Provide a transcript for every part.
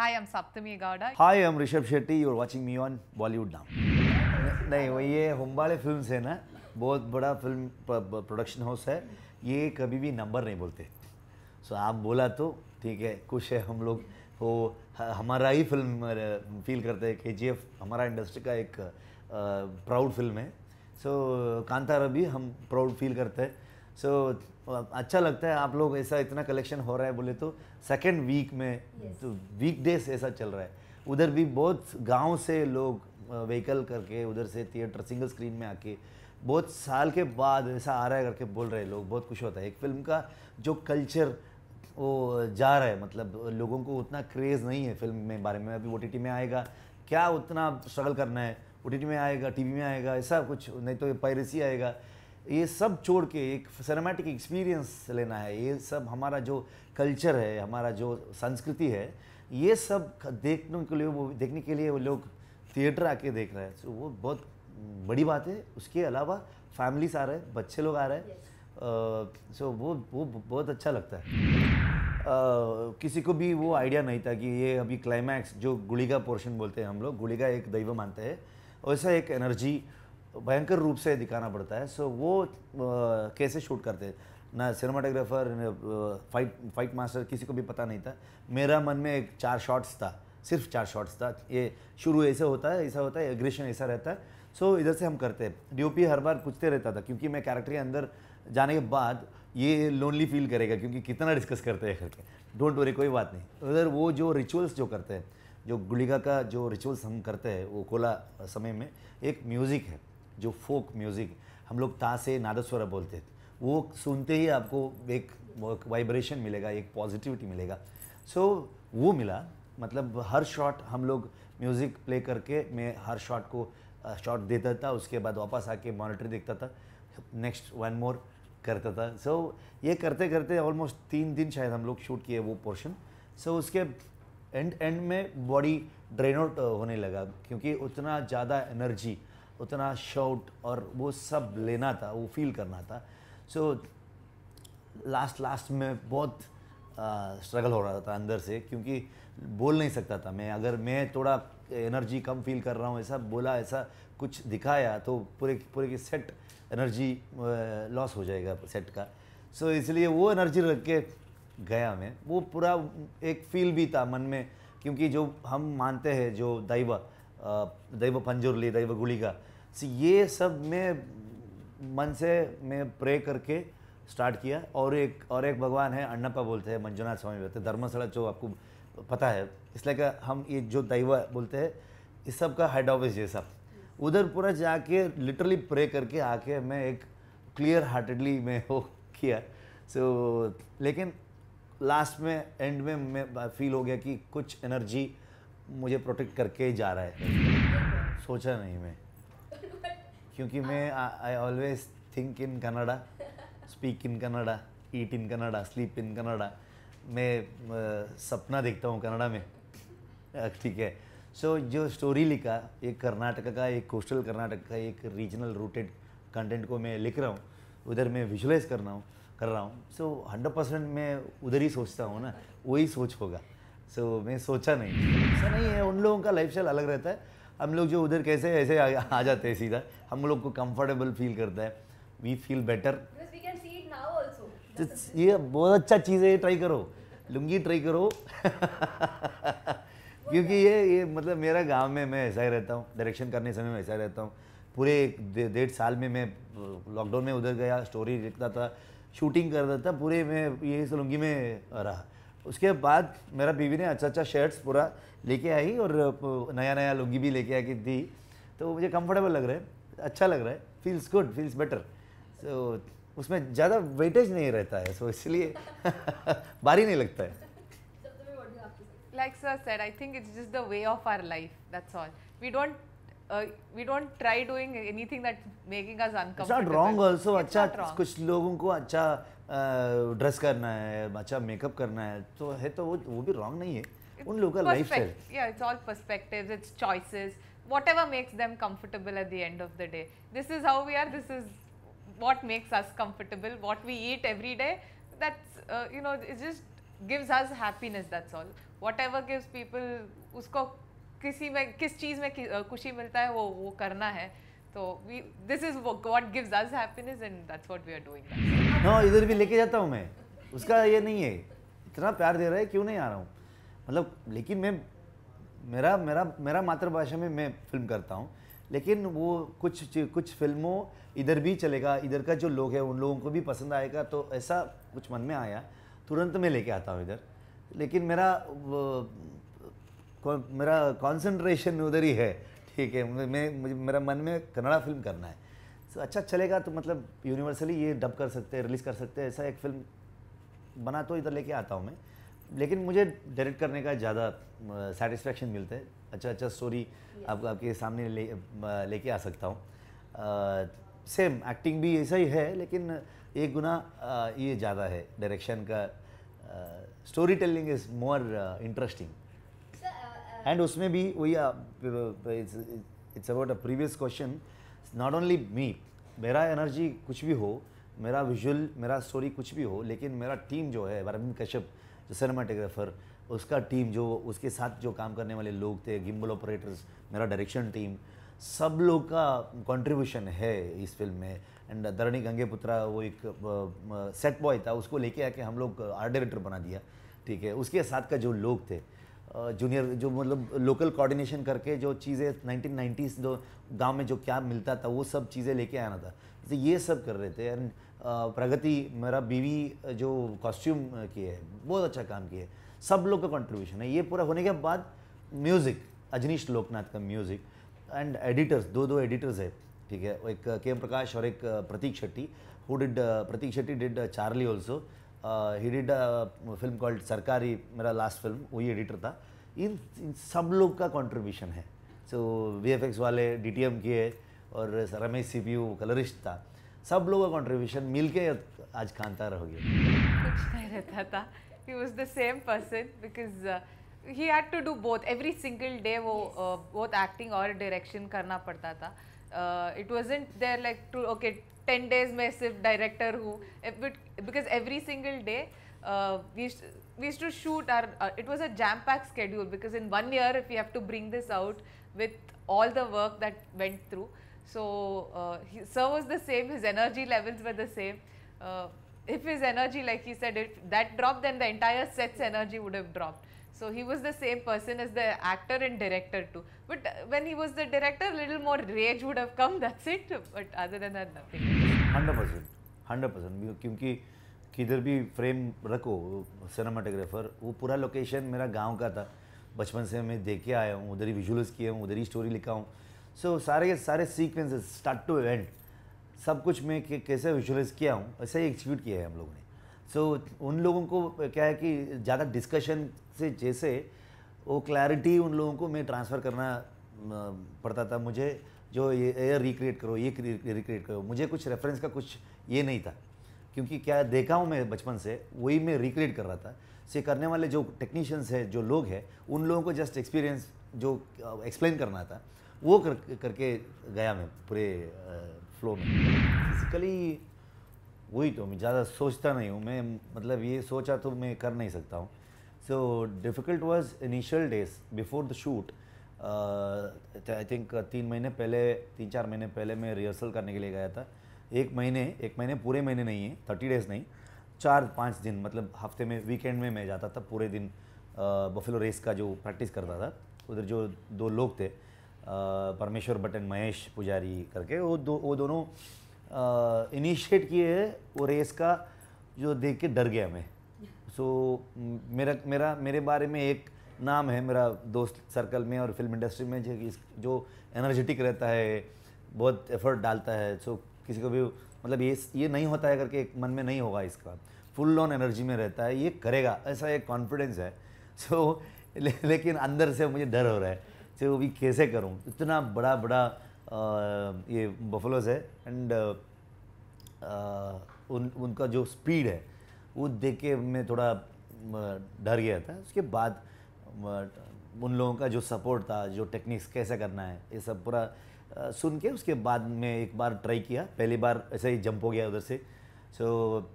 Hi, I'm I'm Saptami Hi, hi Rishabh I'm Rishabh Shetty me on Bollywood me on Bollywood नहीं वो ये वाले film है ना बहुत बड़ा फिल्म प्रोडक्शन हाउस है ये कभी भी नंबर नहीं बोलते सो आप बोला तो ठीक है खुश है हम लोग वो हमारा ही फिल्म फील करते हैं के जी एफ हमारा इंडस्ट्री का एक प्राउड फिल्म है सो कांतारा भी हम प्राउड फील करते हैं सो so, अच्छा लगता है आप लोग ऐसा इतना कलेक्शन हो रहा है बोले तो सेकेंड वीक में yes. तो वीक डेज ऐसा चल रहा है उधर भी बहुत गांव से लोग व्हीकल करके उधर से थिएटर सिंगल स्क्रीन में आके बहुत साल के बाद ऐसा आ रहा है करके बोल रहे हैं लोग बहुत खुश होता है एक फिल्म का जो कल्चर वो जा रहा है मतलब लोगों को उतना क्रेज़ नहीं है फिल्म में बारे में अभी ओ में आएगा क्या उतना स्ट्रगल करना है ओ में आएगा टी में आएगा ऐसा कुछ नहीं तो पायरेसी आएगा ये सब छोड़ के एक सिनेमैटिक एक्सपीरियंस लेना है ये सब हमारा जो कल्चर है हमारा जो संस्कृति है ये सब देखने के लिए वो देखने के लिए वो लोग थिएटर आके देख रहे हैं तो वो बहुत बड़ी बात है उसके अलावा फैमिलीस आ रहे हैं बच्चे लोग आ रहे हैं सो वो वो बहुत अच्छा लगता है किसी को भी वो आइडिया नहीं था कि ये अभी क्लाइमैक्स जो गुड़ी का पोर्शन बोलते हैं हम लोग गुड़ी का एक दैव मानते हैं वैसा एक एनर्जी तो भयंकर रूप से दिखाना पड़ता है सो वो कैसे शूट करते हैं ना सिनेमाटोग्राफर फाइट फाइट मास्टर किसी को भी पता नहीं था मेरा मन में एक चार शॉट्स था सिर्फ चार शॉट्स था ये शुरू ऐसे होता है ऐसा होता है एग्रेशन ऐसा रहता है सो so, इधर से हम करते हैं डीओपी हर बार पूछते रहता था क्योंकि मैं कैरेक्टर के अंदर जाने के बाद ये लोनली फील करेगा क्योंकि कितना डिस्कस करते हैं करके डोंट वरी कोई बात नहीं उधर वो जो रिचुअल्स जो करते हैं जो गुड़िका का जो रिचुअल्स हम करते हैं वो कोला समय में एक म्यूज़िक है जो फोक म्यूज़िक हम लोग तासे नादस्वर बोलते थे वो सुनते ही आपको एक वाइब्रेशन मिलेगा एक पॉजिटिविटी मिलेगा सो so, वो मिला मतलब हर शॉट हम लोग म्यूज़िक प्ले करके मैं हर शॉट को शॉट देता था उसके बाद वापस आके मॉनिटर देखता था नेक्स्ट वन मोर करता था सो so, ये करते करते ऑलमोस्ट तीन दिन शायद हम लोग शूट किए वो पोर्शन सो so, उसके एंड एंड में बॉडी ड्रेन आउट होने लगा क्योंकि उतना ज़्यादा एनर्जी उतना शॉट और वो सब लेना था वो फील करना था सो लास्ट लास्ट में बहुत स्ट्रगल हो रहा था अंदर से क्योंकि बोल नहीं सकता था मैं अगर मैं थोड़ा एनर्जी कम फील कर रहा हूँ ऐसा बोला ऐसा कुछ दिखाया तो पूरे पूरे की सेट एनर्जी लॉस हो जाएगा सेट का सो so, इसलिए वो एनर्जी रख के गया मैं वो पूरा एक फील भी था मन में क्योंकि जो हम मानते हैं जो दैवा दैव पंजुरली दैव गुड़िगा ये सब मैं मन से मैं प्रे करके स्टार्ट किया और एक और एक भगवान है अन्नपा बोलते हैं मंजुनाथ स्वामी बोलते हैं धर्मशाला जो आपको पता है इसलिए कि हम ये जो दैव बोलते हैं इस सब का हेड ऑफिस ये सब उधर पूरा जाके लिटरली प्रे करके आके मैं एक क्लियर हार्टेडली मैं वो किया सो so, लेकिन लास्ट में एंड में मैं फील हो गया कि कुछ एनर्जी मुझे प्रोटेक्ट करके ही जा रहा है सोचा नहीं मैं क्योंकि मैं I always think in Kannada speak in Kannada eat in Kannada sleep in Kannada मैं सपना देखता हूँ कनाडा में ठीक है सो so, जो स्टोरी लिखा एक कर्नाटक का एक कोस्टल कर्नाटक का एक रीजनल रूटेड कंटेंट को मैं लिख रहा हूँ उधर मैं विजुलाइज करना हूँ कर रहा हूँ सो हंड्रेड परसेंट मैं उधर ही सोचता हूँ ना वही सोच होगा सो so, मैं सोचा नहीं ऐसा नहीं है उन लोगों का लाइफ अलग रहता है हम लोग जो उधर कैसे ऐसे आ, आ जाते हैं सीधा हम लोग को कंफर्टेबल फील करता है वी फील बेटर ये बहुत अच्छा चीज़ है ये ट्राई करो लुंगी ट्राई करो क्योंकि ये ये मतलब मेरा गांव में मैं ऐसा ही रहता हूँ डायरेक्शन करने समय में ऐसा ही रहता हूँ पूरे डेढ़ साल में मैं लॉकडाउन में उधर गया स्टोरी लिखता था शूटिंग करता था पूरे मैं ये लुंगी में रहा उसके बाद मेरा बीवी ने अच्छा अच्छा शर्ट्स पूरा लेके आई और नया नया लुंगी भी लेके आके दी तो वो मुझे कंफर्टेबल लग रहा है अच्छा लग रहा है feels good feels better so so, उसमें ज़्यादा वेटेज नहीं रहता है सो so, इसलिए भारी नहीं लगता है like sir said i think it's just the way of our life that's all we don't uh, we don't try doing anything that's making us uncomfortable it's not wrong also it's अच्छा कुछ लोगों को अच्छा dress करना है अच्छा makeup करना है तो है तो वो वो भी रॉन्ग नहीं है उन लोगों का लाइफ स्टाइल या it's all perspective it's choices what makes them comfortable at the end of the day this is how we are this is what makes us comfortable what we eat every day that's you know it just gives us happiness that's all what gives people उसको किसी में किस चीज़ में खुशी मिलता है वो वो करना है तो we this is what gives us happiness and that's what we are doing हाँ इधर भी लेके जाता हूँ मैं उसका ये नहीं है इतना प्यार दे रहा है क्यों नहीं आ रहा हूँ मतलब लेकिन मैं मेरा मेरा मेरा मातृभाषा में मैं फिल्म करता हूँ लेकिन वो कुछ कुछ फिल्मों इधर भी चलेगा इधर का जो लोग है उन लोगों को भी पसंद आएगा तो ऐसा कुछ मन में आया तुरंत मैं लेके आता हूँ इधर लेकिन मेरा मेरा कंसंट्रेशन उधर ही है ठीक है मैं मेरा मन में कन्नड़ा फिल्म करना है सो अच्छा चलेगा तो मतलब यूनिवर्सली ये डब कर सकते हैं रिलीज़ कर सकते हैं ऐसा एक फिल्म बना तो इधर लेके आता हूँ मैं लेकिन मुझे डायरेक्ट करने का ज़्यादा सेटिस्फेक्शन मिलता है अच्छा अच्छा स्टोरी आप, आपके सामने ले लेके आ सकता हूँ सेम एक्टिंग भी ऐसा ही है लेकिन एक गुना ये ज़्यादा है डायरेक्शन का storytelling is more interesting and उसमें भी वही it's about a previous question not only me मेरा एनर्जी कुछ भी हो मेरा विजुअल मेरा स्टोरी कुछ भी हो लेकिन मेरा टीम जो है अरविंद कश्यप जो सिनेमाटोग्राफर उसका टीम जो उसके साथ जो काम करने वाले लोग थे गिम्बल ऑपरेटर्स मेरा डायरेक्शन टीम सब लोग का कंट्रीब्यूशन है इस फिल्म में एंड धरणी गंगे पुत्रा वो एक सेट बॉय था उसको लेके आके हम लोग आर्ट डायरेक्टर बना दिया ठीक है उसके साथ का जो लोग थे जूनियर जो मतलब लोकल कोऑर्डिनेशन करके जो चीज़ें 1990s जो गांव में जो क्या मिलता था वो सब चीज़ें लेके आना था तो ये सब कर रहे थे एंड प्रगति मेरा बीवी जो कॉस्ट्यूम की है बहुत अच्छा काम किए सब लोग का कंट्रीब्यूशन है ये पूरा होने के बाद म्यूज़िक अजनीश लोकनाथ का म्यूज़िक एंड एडिटर्स दो दो एडिटर्स है ठीक है एक के एम प्रकाश और एक Prateek Shetty who did Prateek Shetty did Charlie also he did film called Sarkari मेरा लास्ट फिल्म वही एडिटर था इन, इन सब लोग का कंट्रीब्यूशन है सो वी एफ एक्स वाले डी टी एम किए और Ramesh C P U colourist था सब लोगों का कंट्रीब्यूशन मिल के आज खानता रहोगे कुछ नहीं रहता था he was the same person because he had to do both every single day वो बोथ एक्टिंग uh, और डायरेक्शन करना पड़ता था it was there like two okay 10 days में director who, eh, because every single day day uh, we used to shoot our uh, it was a jam packed schedule because in one year if we have to bring this out with all the work that went through so uh, his, sir was the same his energy levels were the same uh, if his energy like he said if that dropped then the entire set's energy would have dropped So he was the same person as the actor and director too. But when he was the director, a little more rage would have come, that's it. But other than that, nothing. 100%. 100% क्योंकि किधर भी frame रखो cinematographer वो पूरा location मेरा गांव का था बचपन से मैं देख के आया हूँ उधर ही विजुअल्स किए हूँ उधर ही स्टोरी लिखा हूँ सो so, सारे के सारे सीक्वेंसेस स्टार्ट टू इवेंट सब कुछ मैं कैसे विजुअलाइज किया हूँ ऐसे ही एग्जीक्यूट किया है हम लोगों ने सो so, उन लोगों को क्या है कि ज़्यादा डिस्कशन से जैसे वो क्लैरिटी उन लोगों को मैं ट्रांसफ़र करना पड़ता था मुझे जो ये, ये रिक्रिएट करो ये रिक्रिएट करो मुझे कुछ रेफरेंस का कुछ ये नहीं था क्योंकि क्या देखा हूँ मैं बचपन से वही मैं रिक्रिएट कर रहा था से करने वाले जो टेक्नीशियंस हैं जो लोग हैं उन लोगों को जस्ट एक्सपीरियंस जो एक्सप्लेन करना था वो कर करके गया मैं पूरे फ्लो में फिजिकली वही तो मैं ज़्यादा सोचता नहीं हूँ मैं मतलब ये सोचा तो मैं कर नहीं सकता हूँ so difficult was initial days before the shoot I think तीन महीने पहले तीन चार महीने पहले मैं रिहर्सल करने के लिए गया था एक महीने एक महीने पूरे महीने नहीं है थर्टी डेज नहीं चार पाँच दिन मतलब हफ्ते में वीकेंड में मैं जाता था पूरे दिन बफेलो uh, रेस का जो प्रैक्टिस करता था उधर जो दो लोग थे uh, परमेश्वर बटन महेश पुजारी करके वो दो वो दोनों इनिशिएट किए है वो रेस का जो देख के डर गया मैं सो so, मेरा मेरा मेरे बारे में एक नाम है मेरा दोस्त सर्कल में और फिल्म इंडस्ट्री में जो जो एनर्जेटिक रहता है बहुत एफर्ट डालता है सो so, किसी को भी मतलब ये ये नहीं होता है करके एक मन में नहीं होगा इसका फुल ऑन एनर्जी में रहता है ये करेगा ऐसा एक कॉन्फिडेंस है सो so, ले, लेकिन अंदर से मुझे डर हो रहा है सो so, भी कैसे करूँ इतना बड़ा बड़ा ये बफलोज है एंड उन उनका जो स्पीड है वो देख के मैं थोड़ा डर गया था उसके बाद उन लोगों का जो सपोर्ट था जो टेक्निक्स कैसे करना है ये सब पूरा सुन के उसके बाद मैं एक बार ट्राई किया पहली बार ऐसे ही जंप हो गया उधर से सो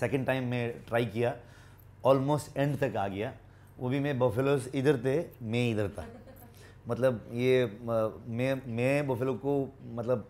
सेकेंड टाइम मैं ट्राई किया ऑलमोस्ट एंड तक आ गया वो भी मैं बफेलोज इधर थे मैं इधर था मतलब ये मैं मैं बफेलो को मतलब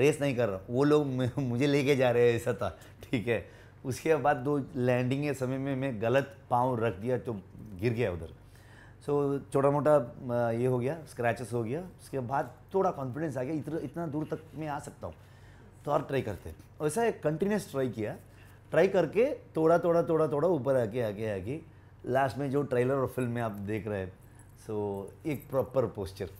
रेस नहीं कर रहा वो लोग मुझे लेके जा रहे हैं ऐसा था ठीक है उसके बाद दो लैंडिंग के समय में मैं गलत पाँव रख दिया तो गिर गया उधर सो so, छोटा मोटा ये हो गया स्क्रैचेस हो गया उसके बाद थोड़ा कॉन्फिडेंस आ गया इतना इतना दूर तक मैं आ सकता हूँ तो और ट्राई करते वैसा एक कंटिन्यूस ट्राई किया ट्राई करके थोड़ा थोड़ा थोड़ा थोड़ा ऊपर आके आके आके लास्ट में जो ट्रेलर और फिल्म में आप देख रहे हैं सो so, एक प्रॉपर पोस्चर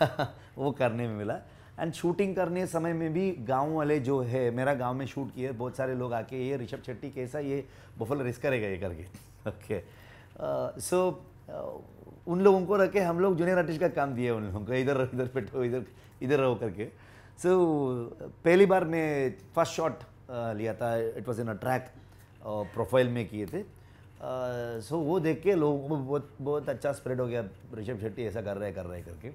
वो करने में मिला एंड शूटिंग करने समय में भी गांव वाले जो है मेरा गांव में शूट किए बहुत सारे लोग आके ये ऋषभ शेट्टी कैसा ये बफल रेस करेगा ये करके ओके सो uh, uh, उन लोगों को रखे हम लोग जूनियर आर्टिस्ट का काम दिया उन लोगों को इधर इधर बैठो इधर इधर रहो करके सो so, पहली बार मैं फर्स्ट शॉट uh, लिया था it was in a track profile में किए थे सो वो देख के लोगों को बहुत बहुत अच्छा स्प्रेड हो गया ऋषभ शेट्टी ऐसा कर रहे कर रहे करके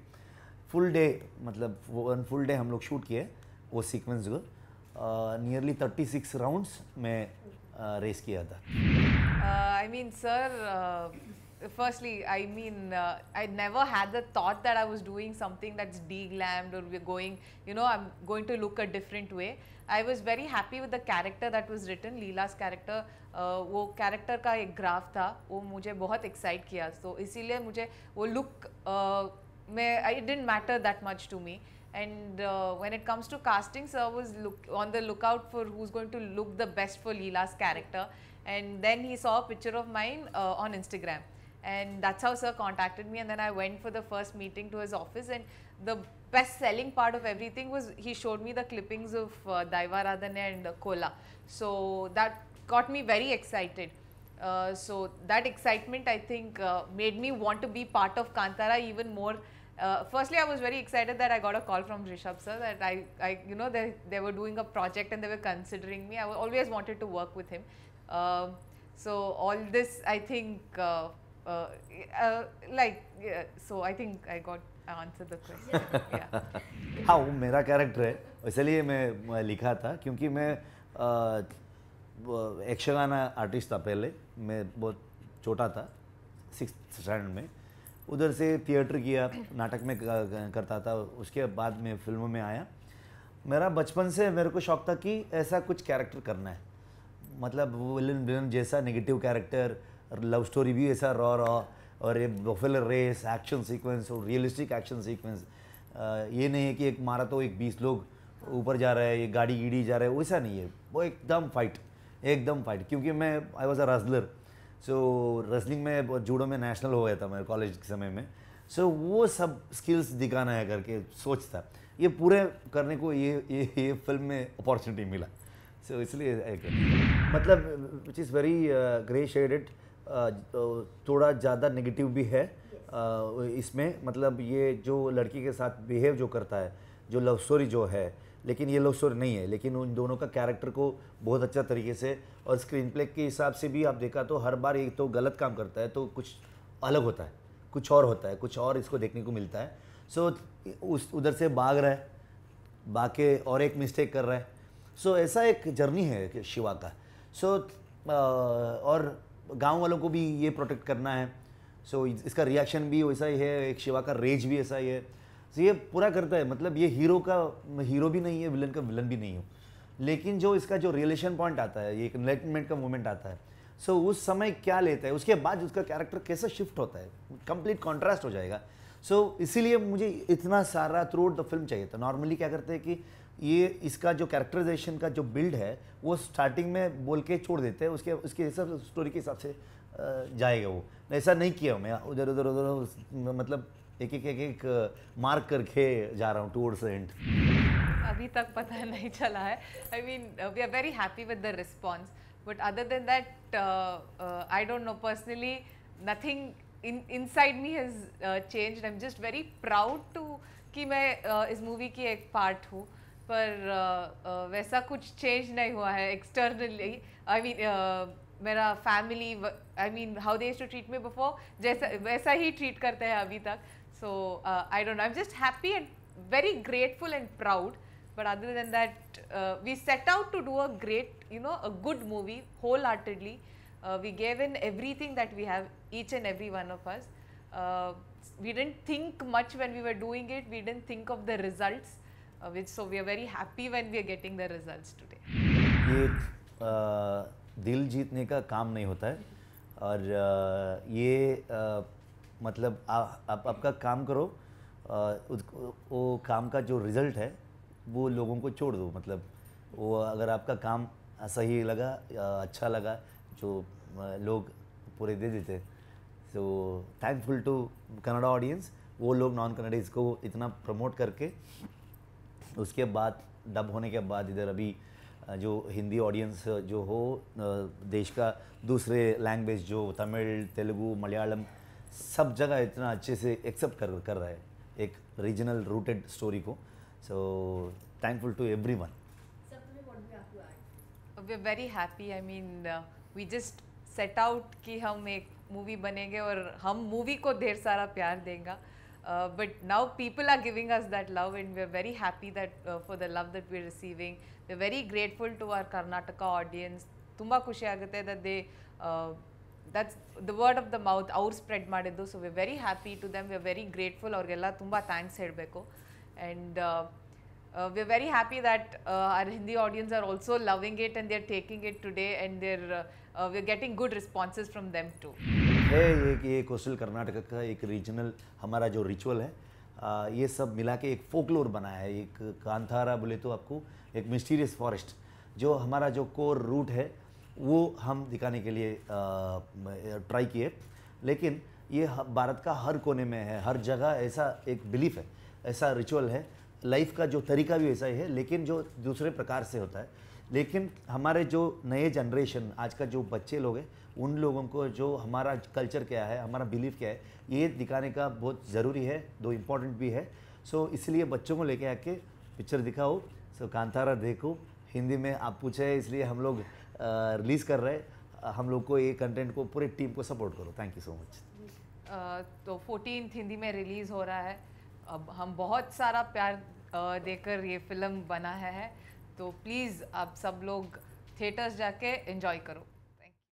फुल डे मतलब वन फुल डे हम लोग शूट किए वो सीक्वेंस को नियरली थर्टी सिक्स राउंड्स में रेस किया था I mean sir firstly, I mean, uh, I never had the thought that I was doing something that's deglammed or we're going, you know, I'm going to look a different way. I was very happy with the character that was written, Leela's character. Uh, वो character का एक graph था वो मुझे बहुत excite किया so, इसीलिए मुझे वो look uh, it didn't matter that much to me. And uh, when it comes to casting, sir was look on the lookout for who's going to look the best for Leela's character. And then he saw a picture of mine uh, on Instagram and that's how sir contacted me and then i went for the first meeting to his office and the best selling part of everything was he showed me the clippings of uh, radhane and uh, Kola. So that got me very excited. Uh, so that excitement I think uh, made me want to be part of Kantara even more. Uh, firstly, I was very excited that I got a call from Rishabh sir that I, I you know, they, they were doing a project and they were considering me. I always wanted to work with him. Um, so all this I think uh, Uh, uh, like yeah, so I think I got answer the question. yeah. हाँ वो मेरा character है इसलिए मैं लिखा था क्योंकि मैं एक्शन आर्टिस्ट था पहले मैं बहुत छोटा था सिक्स स्टैंडर्ड में उधर से थिएटर किया नाटक में करता था उसके बाद में फिल्मों में आया मेरा बचपन से मेरे को शौक था कि ऐसा कुछ कैरेक्टर करना है मतलब विलन विलन जैसा नेगेटिव कैरेक्टर लव स्टोरी भी ऐसा रॉ रॉ और ये बफेल रेस एक्शन सीक्वेंस और रियलिस्टिक एक्शन सीक्वेंस ये नहीं है कि एक मारा तो एक बीस लोग ऊपर जा रहे हैं ये गाड़ी गिड़ी जा रहा है वैसा नहीं है वो एकदम फाइट एकदम फाइट क्योंकि मैं I was a wrestler so wrestling में जूडो में नेशनल हो गया था मैं कॉलेज के समय में सो so, वो सब स्किल्स दिखाना है करके सोचता ये पूरे करने को ये ये, ये फिल्म में अपॉर्चुनिटी मिला सो so, इसलिए मतलब which is very grey shaded थोड़ा ज़्यादा नेगेटिव भी है इसमें मतलब ये जो लड़की के साथ बिहेव जो करता है जो लव स्टोरी जो है लेकिन ये लव स्टोरी नहीं है लेकिन उन दोनों का कैरेक्टर को बहुत अच्छा तरीके से और स्क्रीन प्ले के हिसाब से भी आप देखा तो हर बार एक तो गलत काम करता है तो कुछ अलग होता है कुछ और होता है कुछ और इसको देखने को मिलता है सो so, उस उधर से भाग रहा है भाग के और एक मिस्टेक कर रहा है सो so, ऐसा एक जर्नी है शिवा का सो so, और गांव वालों को भी ये प्रोटेक्ट करना है सो so, इसका रिएक्शन भी वैसा ही है एक शिवा का रेज भी ऐसा ही है सो so, ये पूरा करता है मतलब ये हीरो का हीरो भी नहीं है विलन का विलन भी नहीं हो लेकिन जो इसका जो रिलेशन पॉइंट आता है ये एक इनलाइटमेंट का मोमेंट आता है सो so, उस समय क्या लेता है उसके बाद उसका कैरेक्टर कैसे शिफ्ट होता है कंप्लीट कॉन्ट्रास्ट हो जाएगा सो so, इसीलिए मुझे इतना सारा थ्रू आउट द फिल्म चाहिए था नॉर्मली क्या करते हैं कि ये इसका जो कैरेक्टराइजेशन का जो बिल्ड है वो स्टार्टिंग में बोल के छोड़ देते हैं उसके उसके हिसाब से स्टोरी के हिसाब से जाएगा वो ऐसा नहीं किया मैं उधर उधर उधर मतलब एक एक एक एक मार्क करके जा रहा हूँ टूवर्ड्स एंड अभी तक पता नहीं चला है I mean we are very happy with the response but other than that I don't know personally nothing inside me has change I am just very proud to कि मैं uh, इस movie की एक part हूँ पर आ, आ, वैसा कुछ change नहीं हुआ है एक्सटर्नली आई मीन मेरा family I mean how they to treat me before जैसा वैसा ही ट्रीट करते हैं अभी तक so I don't I am just happy and very grateful and proud but other than that we set out to do a great you know a good movie wholeheartedly we gave in everything that we have each and every one of us we didn't think much when we are doing it we didn't think of the result uh, which so we are very happy when we are getting the results today. ye uh, dil jeetne ka kaam nahi hota hai aur uh, ye uh, matlab मतलब आप kaam karo uh, wo kaam ka jo result hai वो लोगों को छोड़ दो मतलब वो अगर आपका काम सही लगा अच्छा लगा जो लोग पूरे दे देते so thankful to Kannada audience वो लोग नॉन कनाडीज़ को इतना प्रमोट करके उसके बाद डब होने के बाद इधर अभी जो हिंदी ऑडियंस जो हो देश का दूसरे लैंग्वेज जो तमिल तेलुगु मलयालम सब जगह इतना अच्छे से एक्सेप्ट कर कर रहा है एक रीजनल रूटेड स्टोरी को so thankful to everyone we very happy I mean we just set out कि हम एक मूवी बनेंगे और हम मूवी को ढेर सारा प्यार देंगे Uh, but now people are giving us that love and we're very happy that uh, for the love that we're receiving we're very grateful to our karnataka audience tumba khushi agutte that they uh, that's the word of the mouth our spread madiddu so we're very happy to them we're very grateful avargella tumba thanks beko. and uh, we're very happy that our hindi audience are also loving it and they're taking it today and they're we're getting good responses from them too है ये कि ये coastal Karnataka का एक regional हमारा जो ritual है आ, ये सब मिला के एक फोकलोर बनाया है एक कांथारा बोले तो आपको एक मिस्टीरियस फॉरेस्ट जो हमारा जो कोर रूट है वो हम दिखाने के लिए ट्राई किए लेकिन ये भारत का हर कोने में है हर जगह ऐसा एक बिलीफ है ऐसा रिचुअल है लाइफ का जो तरीका भी ऐसा ही है लेकिन जो दूसरे प्रकार से होता है लेकिन हमारे जो नए जनरेशन आज का जो बच्चे लोग हैं उन लोगों को जो हमारा कल्चर क्या है हमारा बिलीफ क्या है ये दिखाने का बहुत ज़रूरी है दो इम्पोर्टेंट भी है सो so, इसलिए बच्चों को लेके आके पिक्चर दिखाओ सो so, कांतारा देखो हिंदी में आप पूछे इसलिए हम लोग रिलीज़ कर रहे हैं हम लोग को ये कंटेंट को पूरे टीम को सपोर्ट करो थैंक यू सो मच तो फोर्टीन हिंदी में रिलीज़ हो रहा है अब हम बहुत सारा प्यार देकर ये फिल्म बना है तो प्लीज़ आप सब लोग थिएटर्स जाके इंजॉय करो